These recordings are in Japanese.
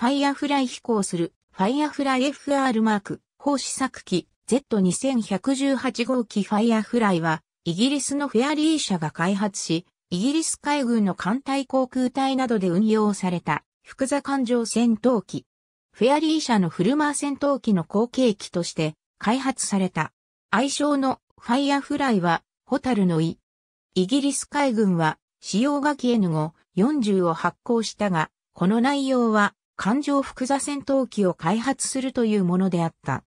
ファイアフライ飛行する、ファイアフライ FR マーク、放試作機 Z2118 号機ファイアフライは、イギリスのフェアリー社が開発し、イギリス海軍の艦隊航空隊などで運用された、複座艦上戦闘機。フェアリー社のフルマー戦闘機の後継機として開発された。愛称のファイアフライは、ホタルの意。イギリス海軍は、使用ガキ n 5後、40を発行したが、この内容は、感情複座戦闘機を開発するというものであった。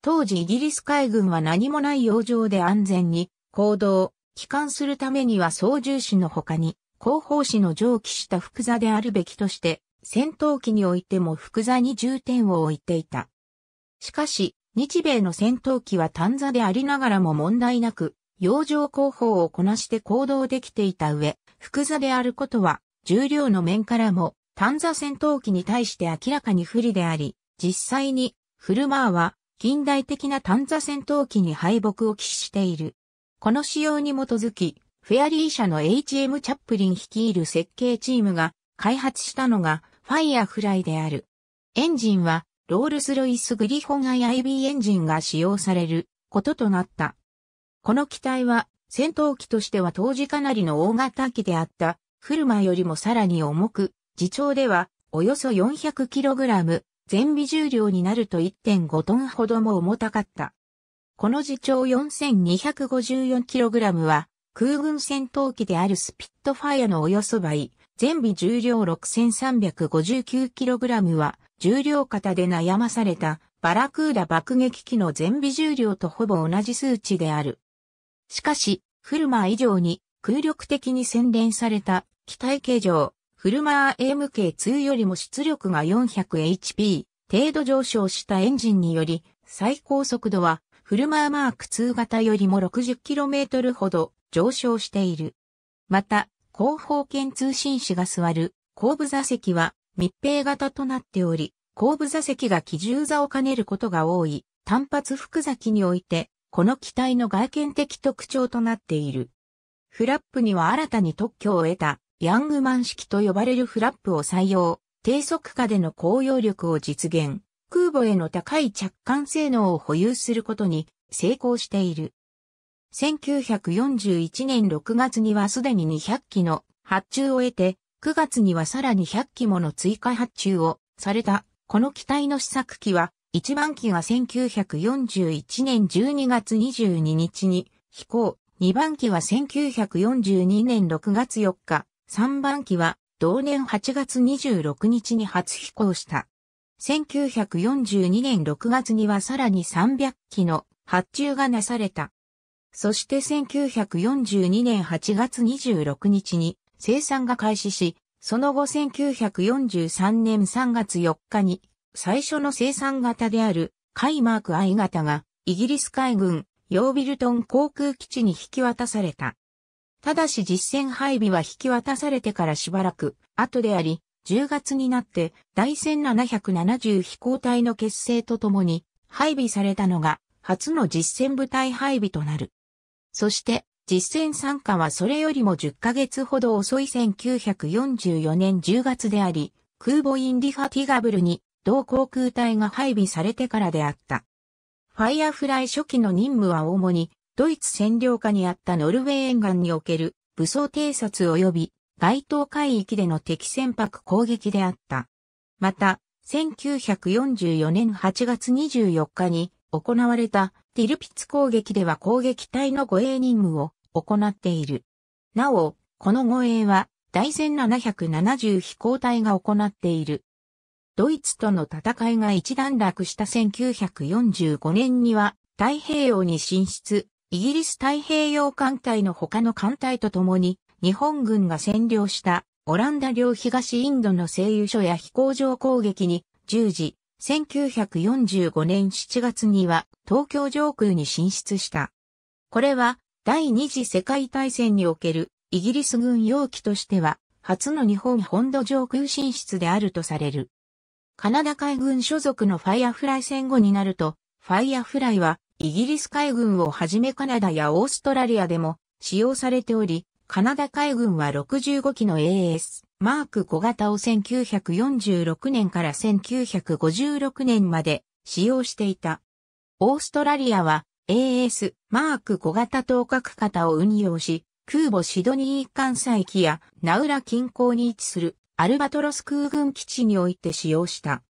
当時イギリス海軍は何もない洋上で安全に行動、帰還するためには操縦士の他に後方士の蒸気した複座であるべきとして、戦闘機においても複座に重点を置いていた。しかし、日米の戦闘機は単座でありながらも問題なく、洋上広報をこなして行動できていた上、複座であることは、重量の面からも、単座戦闘機に対して明らかに不利であり、実際にフルマーは近代的な単座戦闘機に敗北を喫している。この仕様に基づき、フェアリー社の HM チャップリン率いる設計チームが開発したのがファイアフライである。エンジンはロールスロイスグリフォン IIB エンジンが使用されることとなった。この機体は戦闘機としては当時かなりの大型機であったフルマよりもさらに重く自重ではおよそ 400kg 全微重量になると1.5トンほども重たかった。この自重 4254kg は空軍戦闘機であるスピットファイアのおよそ倍、全微重量 6359kg は重量型で悩まされたバラクーダ爆撃機の全微重量とほぼ同じ数値である。しかし、フルマー以上に空力的に洗練された機体形状、フルマー AMK2 よりも出力が 400HP 程度上昇したエンジンにより、最高速度はフルマーマーク2型よりも 60km ほど上昇している。また、後方圏通信士が座る後部座席は密閉型となっており、後部座席が機重座を兼ねることが多い単発複座機において、この機体の外見的特徴となっている。フラップには新たに特許を得たヤングマン式と呼ばれるフラップを採用、低速化での高揚力を実現、空母への高い着艦性能を保有することに成功している。1941年6月にはすでに200機の発注を得て、9月にはさらに100機もの追加発注をされた。この機体の試作機は、1番機が1941年12月22日に飛行、2番機は1942年6月4日3番機は同年8月26日に初飛行した。1942年6月にはさらに300機の発注がなされた。そして1942年8月26日に生産が開始し、その後1943年3月4日に最初の生産型であるカイマーク I 型がイギリス海軍ヨービルトン航空基地に引き渡された。ただし実戦配備は引き渡されてからしばらく後であり、10月になって第1770飛行隊の結成とともに配備されたのが初の実戦部隊配備となる。そして実戦参加はそれよりも10ヶ月ほど遅い1944年10月であり、空母インディファティガブルに同航空隊が配備されてからであった。ファイアフライ初期の任務は主にドイツ占領下にあったノルウェー沿岸における武装偵察及び該当海域での敵船舶攻撃であった。また、1944年8月24日に行われたティルピツ攻撃では攻撃隊の護衛任務を行っている。なお、この護衛は大戦770飛行隊が行っている。ドイツとの戦いが一段落した1945年には太平洋に進出、イギリス太平洋艦隊の他の艦隊と共に、日本軍が占領したオランダ領東インドの製油所や飛行場攻撃に従事、1945年7月には東京上空に進出した。これは第二次世界大戦におけるイギリス軍容機としては初の日本本土上空進出であるとされる。カナダ海軍所属のファイアフライ戦後になると、ファイアフライはイギリス海軍をはじめカナダやオーストラリアでも使用されており、カナダ海軍は65機の AS マーク小型を1946年から1956年まで使用していた。オーストラリアは AS マーク小型等格型を運用し、空母シドニー艦載機やナウラ近郊に位置するアルバトロス空軍基地において使用した。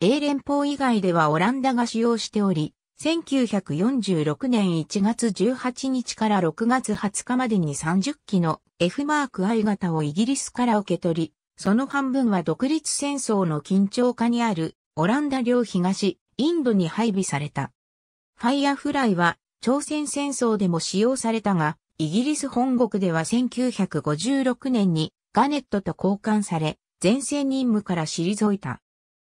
英連邦以外ではオランダが使用しており、1946年1月18日から6月20日までに30機の F マーク I 型をイギリスから受け取り、その半分は独立戦争の緊張下にあるオランダ領東、インドに配備された。ファイアフライは朝鮮戦争でも使用されたが、イギリス本国では1956年にガネットと交換され、前線任務から退いた。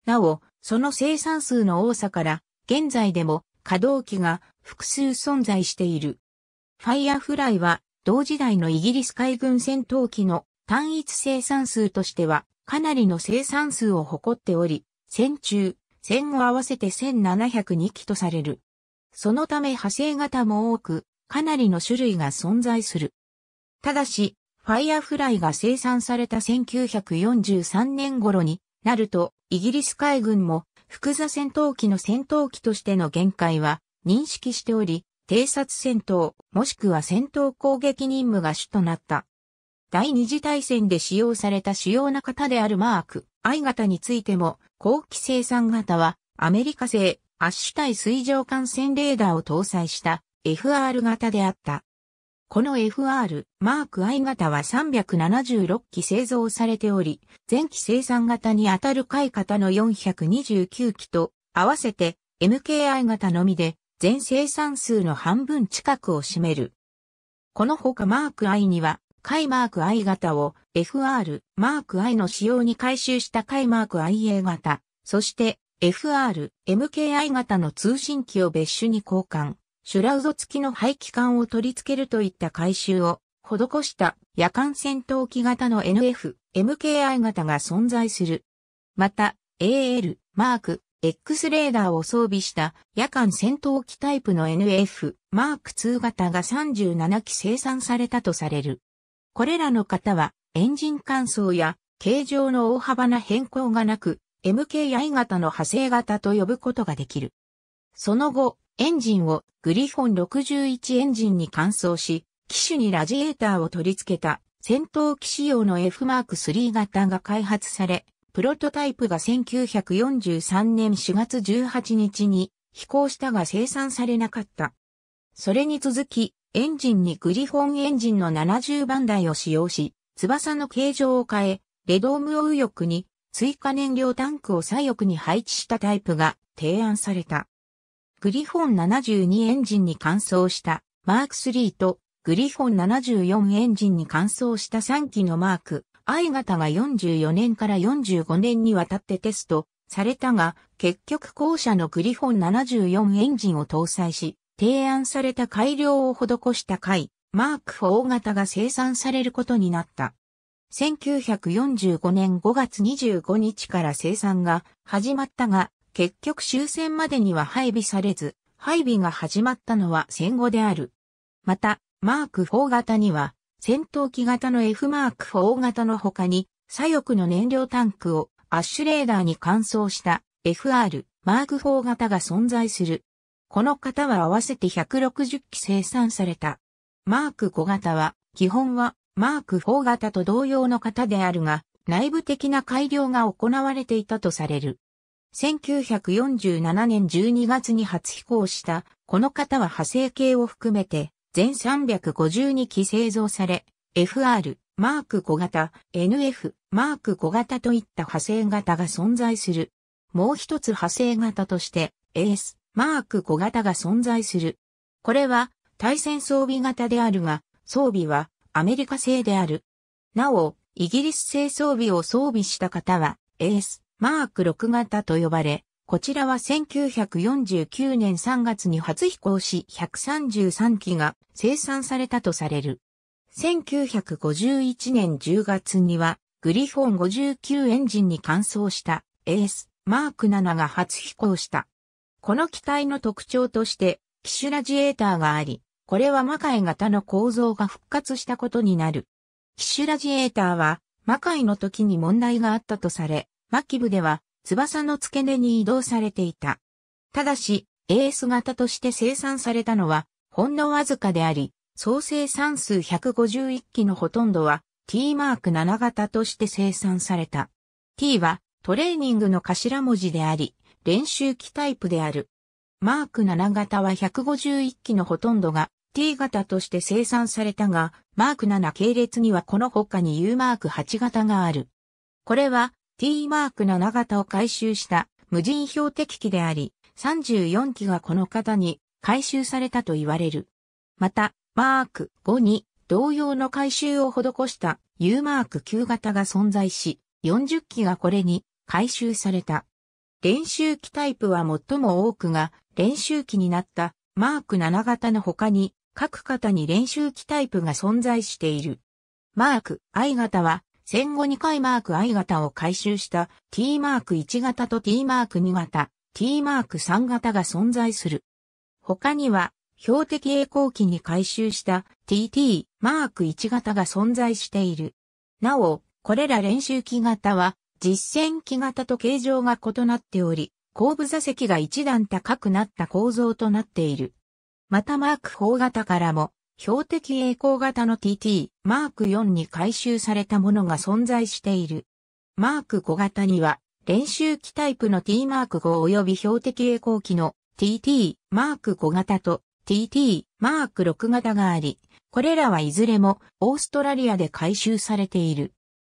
なお、その生産数の多さから、現在でも可動機が複数存在している。ファイアフライは同時代のイギリス海軍戦闘機の単一生産数としてはかなりの生産数を誇っており、戦中、戦後合わせて1702機とされる。そのため派生型も多く、かなりの種類が存在する。ただし、ファイアフライが生産された1943年頃になると、イギリス海軍も複座戦闘機の戦闘機としての限界は認識しており、偵察戦闘、もしくは戦闘攻撃任務が主となった。第二次大戦で使用された主要な型であるマーク、I 型についても、後期生産型は、アメリカ製、アッシュ対水上艦船レーダーを搭載した FR 型であった。この FR マーク I 型は376機製造されており、前期生産型に当たる買い型の429機と合わせて MKI 型のみで全生産数の半分近くを占める。このほかマーク I には、カイマーク I 型を FR マーク I の仕様に回収したカイマーク IA 型、そして FR MKI 型の通信機を別種に交換。シュラウド付きの排気管を取り付けるといった改修を施した夜間戦闘機型の NF、MKI 型が存在する。また、AL、マーク、X レーダーを装備した夜間戦闘機タイプの NF、マーク2型が37機生産されたとされる。これらの型はエンジン乾燥や形状の大幅な変更がなく、MKI 型の派生型と呼ぶことができる。その後、エンジンをグリフォン61エンジンに換装し、機種にラジエーターを取り付けた戦闘機仕様の F マーク3型が開発され、プロトタイプが1943年4月18日に飛行したが生産されなかった。それに続き、エンジンにグリフォンエンジンの70番台を使用し、翼の形状を変え、レドームを右翼に、追加燃料タンクを左翼に配置したタイプが提案された。グリフォン72エンジンに換装したマーク3とグリフォン74エンジンに換装した3機のマーク I 型が44年から45年にわたってテストされたが、結局後者のグリフォン74エンジンを搭載し、提案された改良を施した回、マーク4型が生産されることになった。1945年5月25日から生産が始まったが、結局終戦までには配備されず、配備が始まったのは戦後である。また、マーク4型には、戦闘機型の F マーク4型の他に、左翼の燃料タンクをアッシュレーダーに換装した FR マーク4型が存在する。この型は合わせて160機生産された。マーク5型は、基本はマーク4型と同様の型であるが、内部的な改良が行われていたとされる。1947年12月に初飛行した、この型は派生形を含めて、全352機製造され、FR、マーク小型、NF、マーク小型といった派生型が存在する。もう一つ派生型として、AS、マーク小型が存在する。これは、対戦装備型であるが、装備はアメリカ製である。なお、イギリス製装備を装備した方は、AS、マーク6型と呼ばれ、こちらは1949年3月に初飛行し133機が生産されたとされる。1951年10月にはグリフォン59エンジンに換装したエースマーク7が初飛行した。この機体の特徴として機種ラジエーターがあり、これはマカイ型の構造が復活したことになる。機種ラジエーターはマカイの時に問題があったとされ、末期部では、翼の付け根に移動されていた。ただし、AS 型として生産されたのは、ほんのわずかであり、総生産数151機のほとんどは、T マーク7型として生産された。T は、トレーニングの頭文字であり、練習機タイプである。マーク7型は151機のほとんどが T 型として生産されたが、マーク7系列にはこの他に U マーク8型がある。これは T マーク7型を回収した無人標的機であり、34機がこの型に回収されたと言われる。また、マーク5に同様の回収を施した U マーク9型が存在し、40機がこれに回収された。練習機タイプは最も多くが練習機になったマーク7型の他に各型に練習機タイプが存在している。マーク I 型は戦後2回マーク I 型を回収した T マーク1型と T マーク2型、T マーク3型が存在する。他には、標的栄光機に回収した TT マーク1型が存在している。なお、これら練習機型は、実戦機型と形状が異なっており、後部座席が一段高くなった構造となっている。またマーク4型からも標的栄光型の TT、マーク4に回収されたものが存在している。マーク5型には、練習機タイプの T マーク5及び標的栄光機の TT、マーク5型と TT、マーク6型があり、これらはいずれもオーストラリアで回収されている。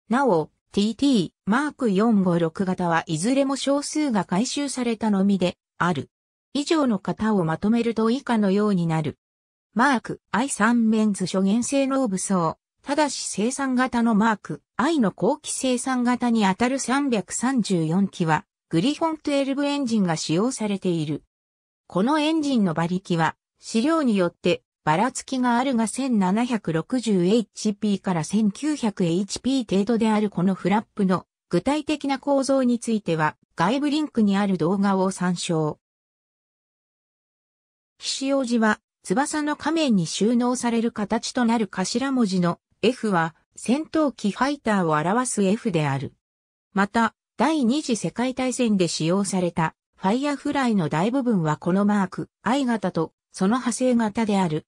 なお、TT、マーク456型はいずれも少数が回収されたのみである。以上の型をまとめると以下のようになる。マーク I3 メンズ諸元性能武装。ただし生産型のマーク I の後期生産型にあたる334機は、グリフォン12エンジンが使用されている。このエンジンの馬力は、資料によってばらつきがあるが 1760HP から 1900HP 程度であるこのフラップの具体的な構造については外部リンクにある動画を参照。寺は翼の仮面に収納される形となる頭文字の F は戦闘機ファイターを表す F である。また、第二次世界大戦で使用されたファイアフライの大部分はこのマーク I 型とその派生型である。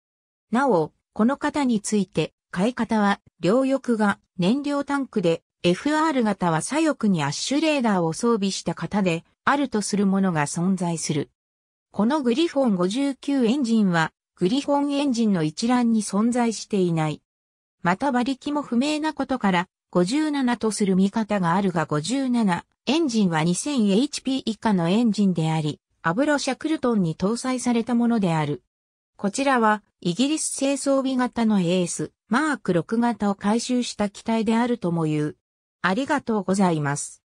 なお、この型について、買い方は両翼が燃料タンクで FR 型は左翼にアッシュレーダーを装備した型であるとするものが存在する。このグリフォン59エンジンはグリフォンエンジンの一覧に存在していない。また馬力も不明なことから、57とする見方があるが57、エンジンは 2000HP 以下のエンジンであり、アブロシャクルトンに搭載されたものである。こちらは、イギリス製装備型のエース、マーク6型を回収した機体であるとも言う。ありがとうございます。